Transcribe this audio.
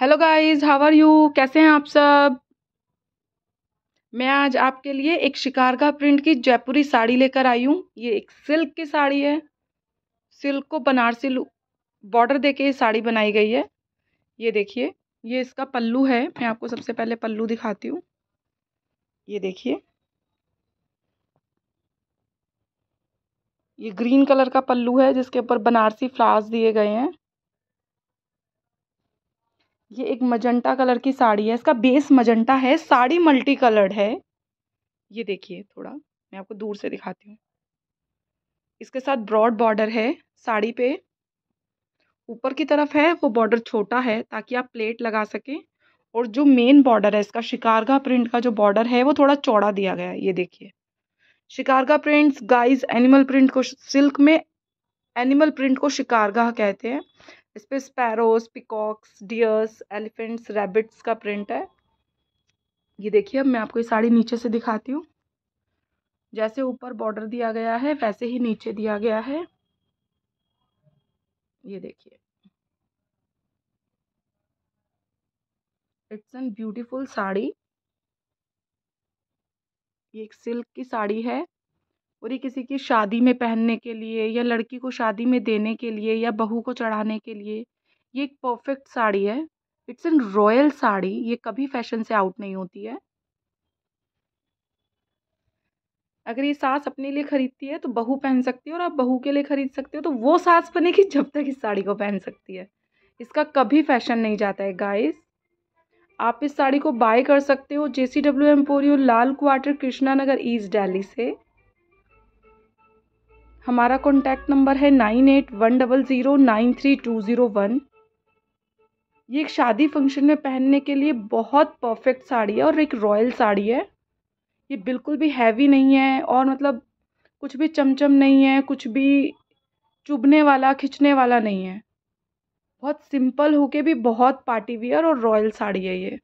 hello guys how are you कैसे हैं आप सब मैं आज आपके लिए एक शिकारगा प्रिंट की जयपुरी साड़ी लेकर आई हूँ ये एक सिल्क की साड़ी है सिल्क को बनारसी बॉर्डर दे के ये साड़ी बनाई गई है ये देखिए ये इसका पल्लू है मैं आपको सबसे पहले पल्लू दिखाती हूँ ये देखिए ये ग्रीन कलर का पल्लू है जिसके ऊपर बनारसी फ्लावर्स दिए गए हैं ये एक मजंटा कलर की साड़ी है इसका बेस मजंटा है साड़ी मल्टी कलर्ड है ये देखिए थोड़ा मैं आपको दूर से दिखाती हूँ इसके साथ ब्रॉड बॉर्डर है साड़ी पे ऊपर की तरफ है वो बॉर्डर छोटा है ताकि आप प्लेट लगा सकें और जो मेन बॉर्डर है इसका शिकारगा प्रिंट का जो बॉर्डर है वो थोड़ा चौड़ा दिया गया है ये देखिए Shikargah prints guys animal print को सिल्क में एनिमल प्रिंट को शिकारगा कहते हैं इस पर sparrows peacocks deers elephants rabbits का प्रिंट है ये देखिए अब मैं आपको ये साड़ी नीचे से दिखाती हूँ जैसे ऊपर बॉर्डर दिया गया है वैसे ही नीचे दिया गया है ये देखिए इट्स एन ब्यूटीफुल साड़ी ये एक सिल्क की साड़ी है और ये किसी की शादी में पहनने के लिए या लड़की को शादी में देने के लिए या बहू को चढ़ाने के लिए ये एक परफेक्ट साड़ी है इट्स एन रॉयल साड़ी ये कभी फैशन से आउट नहीं होती है अगर ये सास अपने लिए खरीदती है तो बहू पहन सकती है और आप बहू के लिए खरीद सकते हो तो वो सास बनेगी जब तक इस साड़ी को पहन सकती है इसका कभी फैशन नहीं जाता है गाइस आप इस साड़ी को बाय कर सकते हो J C W Emporio Lal Quarter Krishna Nagar East Delhi से हमारा कॉन्टैक्ट नंबर है nine eight one double zero nine three two zero one ये एक शादी फंक्शन में पहनने के लिए बहुत परफेक्ट साड़ी है और एक रॉयल साड़ी है ये बिल्कुल भी हैवी नहीं है और मतलब कुछ भी चमचम नहीं है कुछ भी चुभने वाला खिंचने वाला नहीं है बहुत सिंपल होके भी बहुत पार्टी वियर और रॉयल साड़ी है ये